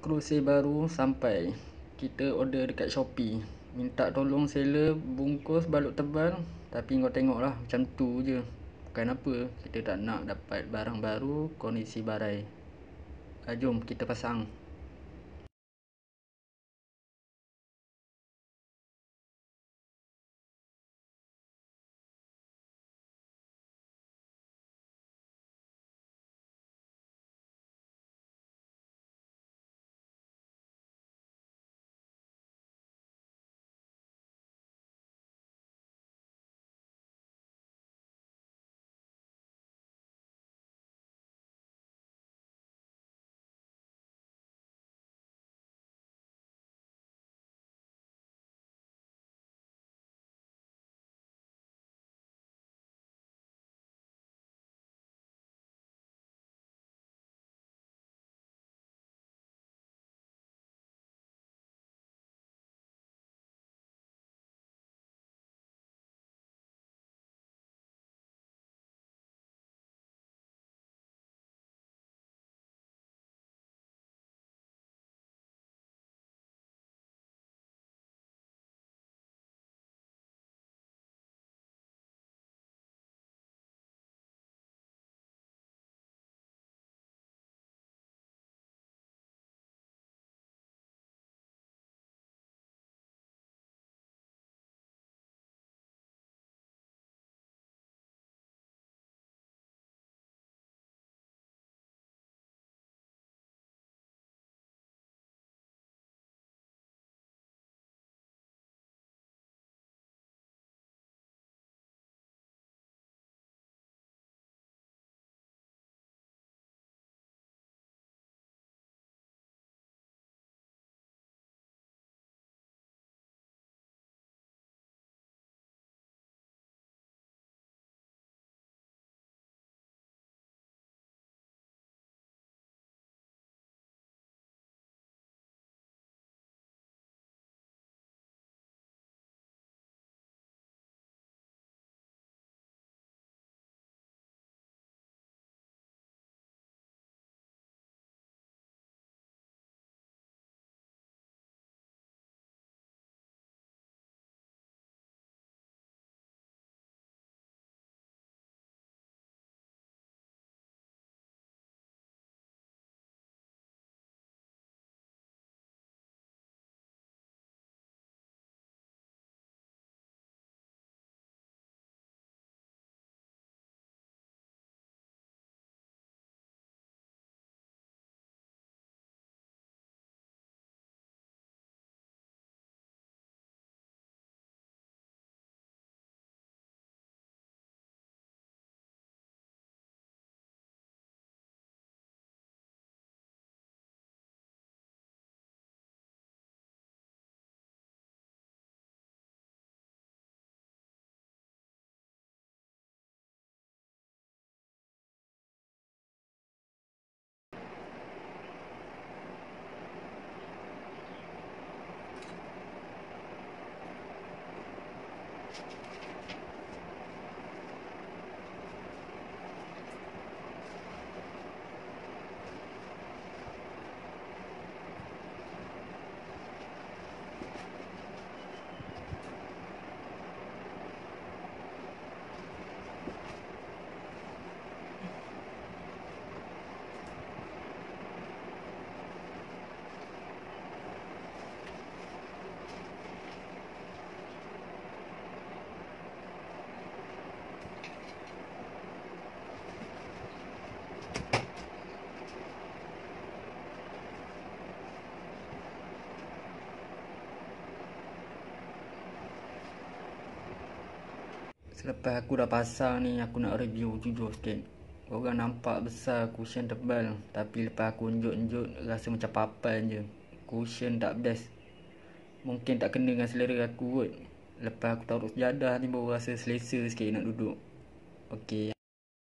kerusi baru sampai kita order dekat Shopee minta tolong seller bungkus balut tebal tapi kau tengoklah lah macam tu je bukan apa kita tak nak dapat barang baru kondisi barai ah, jom kita pasang Selepas aku dah pasang ni aku nak review jujur sikit Korang nampak besar cushion tebal Tapi lepas aku unjuk-unjuk rasa macam papan je Cushion tak best Mungkin tak kena dengan selera aku kot Lepas aku taruh jadah ni baru rasa selesa sikit nak duduk Okay